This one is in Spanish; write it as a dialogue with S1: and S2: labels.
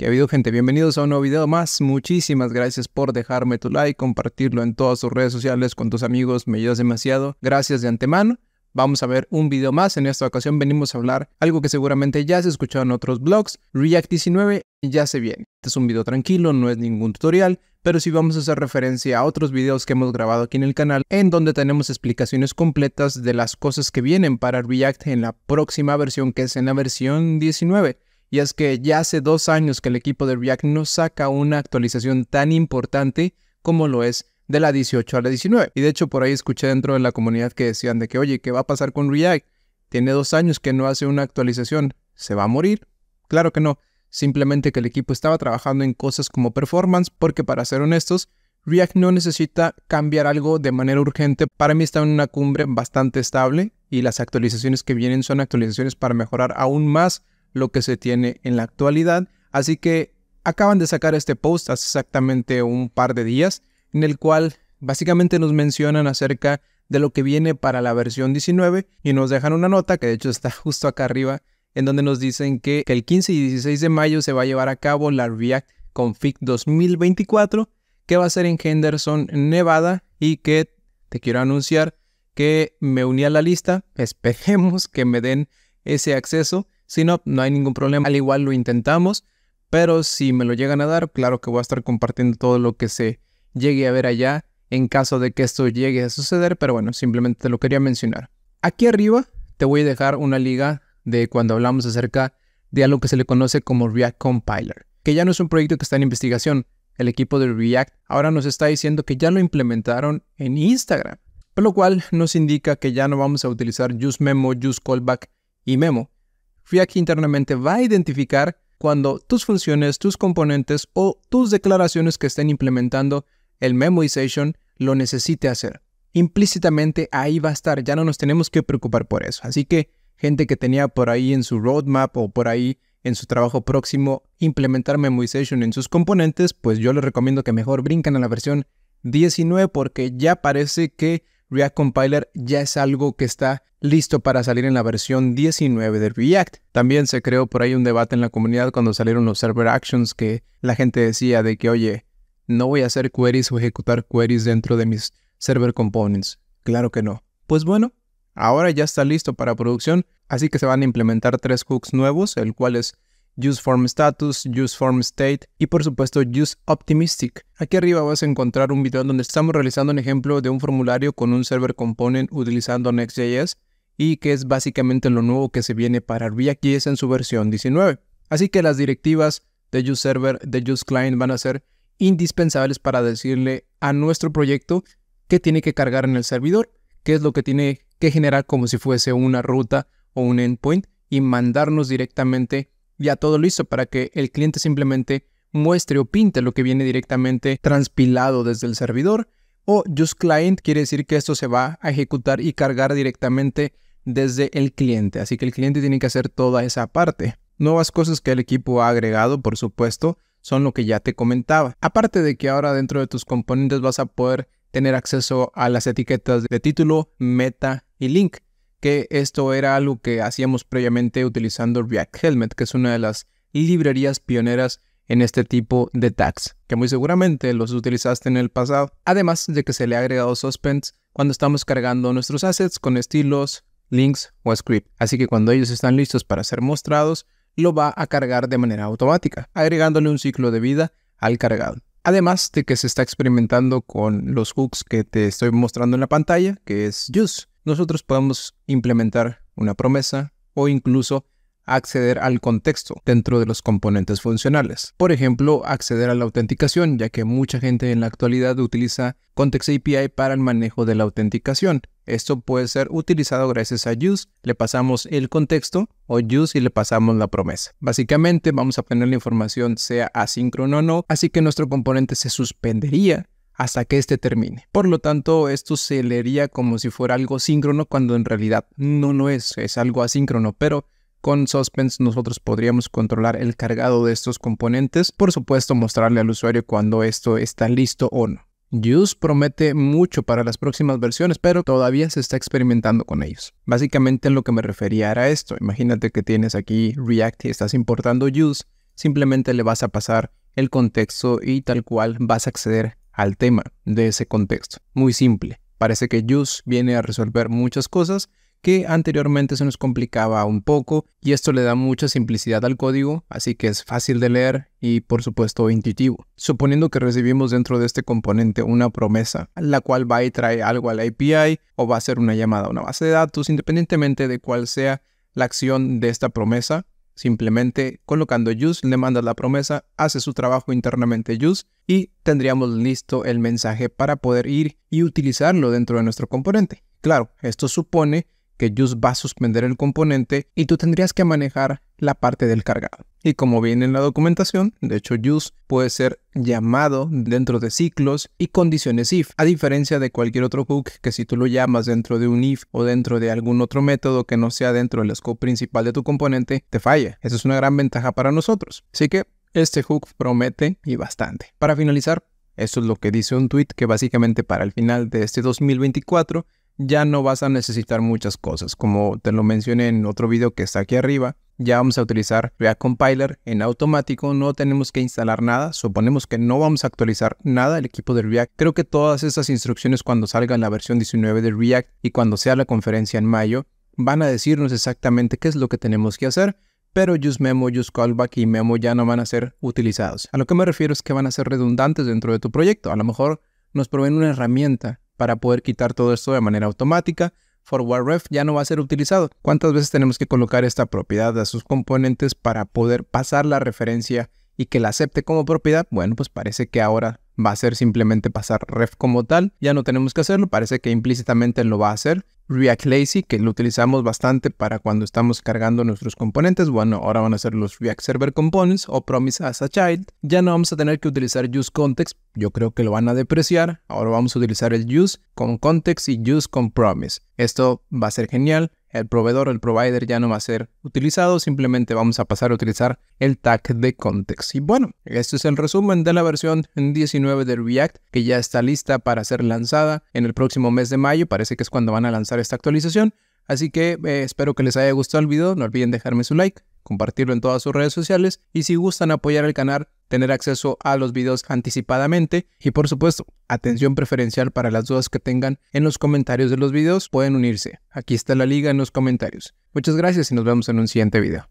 S1: ¿Qué ha habido gente? Bienvenidos a un nuevo video más. Muchísimas gracias por dejarme tu like, compartirlo en todas tus redes sociales con tus amigos, me ayudas demasiado. Gracias de antemano. Vamos a ver un video más, en esta ocasión venimos a hablar algo que seguramente ya has escuchado en otros blogs, React 19 ya se viene. Este es un video tranquilo, no es ningún tutorial, pero sí vamos a hacer referencia a otros videos que hemos grabado aquí en el canal, en donde tenemos explicaciones completas de las cosas que vienen para React en la próxima versión, que es en la versión 19 y es que ya hace dos años que el equipo de React no saca una actualización tan importante como lo es de la 18 a la 19. Y de hecho por ahí escuché dentro de la comunidad que decían de que, oye, ¿qué va a pasar con React? Tiene dos años que no hace una actualización, ¿se va a morir? Claro que no, simplemente que el equipo estaba trabajando en cosas como performance, porque para ser honestos, React no necesita cambiar algo de manera urgente. Para mí está en una cumbre bastante estable y las actualizaciones que vienen son actualizaciones para mejorar aún más lo que se tiene en la actualidad. Así que acaban de sacar este post hace exactamente un par de días, en el cual básicamente nos mencionan acerca de lo que viene para la versión 19 y nos dejan una nota que de hecho está justo acá arriba, en donde nos dicen que, el 15 y 16 de mayo se va a llevar a cabo la React Config 2024, que va a ser en Henderson, Nevada, y que te quiero anunciar que me uní a la lista, esperemos que me den ese acceso si no, no hay ningún problema. Al igual lo intentamos, pero si me lo llegan a dar, claro que voy a estar compartiendo todo lo que se llegue a ver allá en caso de que esto llegue a suceder, pero bueno, simplemente te lo quería mencionar. Aquí arriba te voy a dejar una liga de cuando hablamos acerca de algo que se le conoce como React Compiler, que ya no es un proyecto que está en investigación. El equipo de React ahora nos está diciendo que ya lo implementaron en Instagram, por lo cual nos indica que ya no vamos a utilizar useMemo, useCallback y memo, FIAC internamente va a identificar cuando tus funciones, tus componentes o tus declaraciones que estén implementando el memoization lo necesite hacer. Implícitamente ahí va a estar, ya no nos tenemos que preocupar por eso. Así que gente que tenía por ahí en su roadmap o por ahí en su trabajo próximo implementar memoization en sus componentes, pues yo les recomiendo que mejor brincan a la versión 19 porque ya parece que React Compiler ya es algo que está listo para salir en la versión 19 de React. También se creó por ahí un debate en la comunidad cuando salieron los server actions que la gente decía de que, oye, no voy a hacer queries o ejecutar queries dentro de mis server components. Claro que no. Pues bueno, ahora ya está listo para producción, así que se van a implementar tres hooks nuevos, el cual es status, useFormStatus, state y por supuesto useOptimistic. Aquí arriba vas a encontrar un video donde estamos realizando un ejemplo de un formulario con un server component utilizando Next.js y que es básicamente lo nuevo que se viene para es en su versión 19. Así que las directivas de useServer, de useClient van a ser indispensables para decirle a nuestro proyecto que tiene que cargar en el servidor, qué es lo que tiene que generar como si fuese una ruta o un endpoint y mandarnos directamente ya todo listo para que el cliente simplemente muestre o pinte lo que viene directamente transpilado desde el servidor. O just client quiere decir que esto se va a ejecutar y cargar directamente desde el cliente. Así que el cliente tiene que hacer toda esa parte. Nuevas cosas que el equipo ha agregado, por supuesto, son lo que ya te comentaba. Aparte de que ahora dentro de tus componentes vas a poder tener acceso a las etiquetas de título, meta y link que esto era algo que hacíamos previamente utilizando React Helmet, que es una de las librerías pioneras en este tipo de tags, que muy seguramente los utilizaste en el pasado, además de que se le ha agregado suspense cuando estamos cargando nuestros assets con estilos, links o script. Así que cuando ellos están listos para ser mostrados, lo va a cargar de manera automática, agregándole un ciclo de vida al cargado. Además de que se está experimentando con los hooks que te estoy mostrando en la pantalla, que es use, nosotros podemos implementar una promesa o incluso acceder al contexto dentro de los componentes funcionales. Por ejemplo, acceder a la autenticación, ya que mucha gente en la actualidad utiliza Context API para el manejo de la autenticación. Esto puede ser utilizado gracias a use, le pasamos el contexto o use y le pasamos la promesa. Básicamente vamos a poner la información sea asíncrono o no, así que nuestro componente se suspendería hasta que este termine. Por lo tanto, esto se leería como si fuera algo síncrono cuando en realidad no lo es, es algo asíncrono, pero con Suspense nosotros podríamos controlar el cargado de estos componentes, por supuesto mostrarle al usuario cuando esto está listo o no. Use promete mucho para las próximas versiones, pero todavía se está experimentando con ellos. Básicamente en lo que me refería era esto. Imagínate que tienes aquí React y estás importando Use, simplemente le vas a pasar el contexto y tal cual vas a acceder al tema de ese contexto. Muy simple. Parece que use viene a resolver muchas cosas que anteriormente se nos complicaba un poco y esto le da mucha simplicidad al código, así que es fácil de leer y por supuesto intuitivo. Suponiendo que recibimos dentro de este componente una promesa, la cual va y trae algo a la API o va a ser una llamada a una base de datos, independientemente de cuál sea la acción de esta promesa, Simplemente colocando use le mandas la promesa, hace su trabajo internamente use y tendríamos listo el mensaje para poder ir y utilizarlo dentro de nuestro componente. Claro, esto supone que Just va a suspender el componente y tú tendrías que manejar la parte del cargado. Y como viene en la documentación, de hecho use puede ser llamado dentro de ciclos y condiciones if, a diferencia de cualquier otro hook que si tú lo llamas dentro de un if o dentro de algún otro método que no sea dentro del scope principal de tu componente, te falla. Esa es una gran ventaja para nosotros. Así que este hook promete y bastante. Para finalizar, eso es lo que dice un tweet que básicamente para el final de este 2024 ya no vas a necesitar muchas cosas. Como te lo mencioné en otro video que está aquí arriba, ya vamos a utilizar React Compiler en automático, no tenemos que instalar nada, suponemos que no vamos a actualizar nada el equipo de React. Creo que todas esas instrucciones cuando salga la versión 19 de React y cuando sea la conferencia en mayo, van a decirnos exactamente qué es lo que tenemos que hacer pero Memo, Use Callback y Memo ya no van a ser utilizados. A lo que me refiero es que van a ser redundantes dentro de tu proyecto. A lo mejor nos proveen una herramienta para poder quitar todo esto de manera automática. Forward ref ya no va a ser utilizado. ¿Cuántas veces tenemos que colocar esta propiedad a sus componentes para poder pasar la referencia y que la acepte como propiedad? Bueno, pues parece que ahora va a ser simplemente pasar ref como tal. Ya no tenemos que hacerlo, parece que implícitamente lo va a hacer. React Lazy, que lo utilizamos bastante para cuando estamos cargando nuestros componentes. Bueno, ahora van a ser los React Server Components o Promise as a Child. Ya no vamos a tener que utilizar Use Context, yo creo que lo van a depreciar. Ahora vamos a utilizar el Use con Context y Use con Promise. Esto va a ser genial el proveedor el provider ya no va a ser utilizado, simplemente vamos a pasar a utilizar el tag de context. Y bueno, este es el resumen de la versión 19 de React que ya está lista para ser lanzada en el próximo mes de mayo, parece que es cuando van a lanzar esta actualización. Así que eh, espero que les haya gustado el video, no olviden dejarme su like, compartirlo en todas sus redes sociales y si gustan apoyar el canal, tener acceso a los videos anticipadamente y por supuesto, atención preferencial para las dudas que tengan en los comentarios de los videos, pueden unirse. Aquí está la liga en los comentarios. Muchas gracias y nos vemos en un siguiente video.